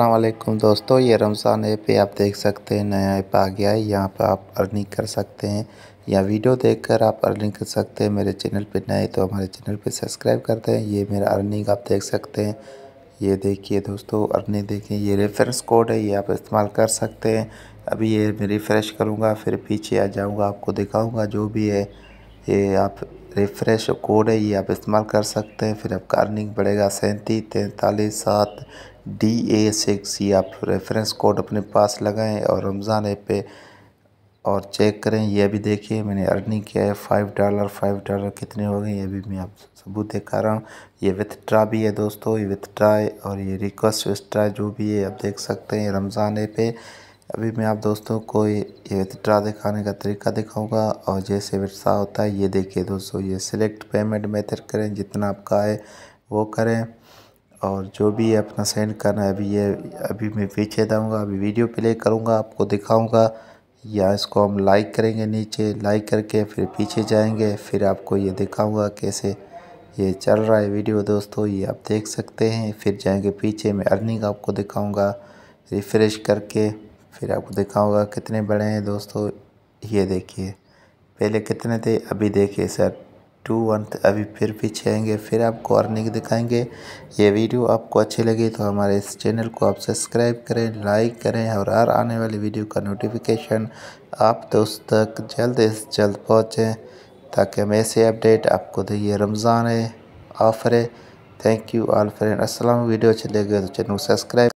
असलम दोस्तों ये रमज़ान ऐप है आप देख सकते हैं नया ऐप आ गया है यहाँ पर आप अर्निंग कर सकते हैं या वीडियो देखकर आप अर्निंग कर सकते हैं मेरे चैनल पे नए तो हमारे चैनल पे सब्सक्राइब करते हैं ये मेरा अर्निंग आप देख सकते हैं ये देखिए दोस्तों अर्निंग देखिए ये रेफरेंस कोड है ये आप इस्तेमाल कर सकते हैं अभी ये मैं रिफ़्रेश करूँगा फिर पीछे आ जाऊँगा आपको दिखाऊँगा जो भी है ये आप रिफ़्रेश कोड है ये आप इस्तेमाल कर सकते हैं फिर आपका अर्निंग बढ़ेगा सैंतीस तैंतालीस सात डी ए सिक्स ये आप रेफरेंस कोड अपने पास लगाएं और रमज़ान ऐप पे और चेक करें ये भी देखिए मैंने अर्निंग किया है फाइव डॉलर फाइव डॉलर कितने हो गए ये भी मैं आप सबूत दिखा रहा हूँ ये विथड्रा भी है दोस्तों ये विथड्रा है और ये रिक्वेस्ट विथड्रा जो भी है आप देख सकते हैं रमज़ान ऐप पे अभी मैं आप दोस्तों को ये विथड्रा दिखाने का तरीका दिखाऊंगा और जैसे विथड्रा होता है ये देखिए दोस्तों ये सिलेक्ट पेमेंट मेथड करें जितना आपका है वो करें और जो भी अपना सेंड करना है अभी ये अभी मैं पीछे दाऊँगा अभी वीडियो प्ले करूँगा आपको दिखाऊँगा या इसको हम लाइक करेंगे नीचे लाइक करके फिर पीछे जाएंगे फिर आपको ये दिखाऊँगा कैसे ये चल रहा है वीडियो दोस्तों ये आप देख सकते हैं फिर जाएंगे पीछे मैं अर्निंग आपको दिखाऊँगा रिफ़्रेश करके फिर आपको दिखाऊँगा कितने बड़े हैं दोस्तों ये देखिए पहले कितने थे अभी देखिए सर टू वन अभी फिर आएंगे फिर आप अर्निंग दिखाएंगे ये वीडियो आपको अच्छी लगी तो हमारे इस चैनल को आप सब्सक्राइब करें लाइक करें और हर आने वाली वीडियो का नोटिफिकेशन आप दोस्त तक जल्द से जल्द पहुँचें ताकि हम ऐसे अपडेट आपको दें रमज़ान है ऑफर है thank you all friend Aslam video अच्छी लगे तो चैनल को सब्सक्राइब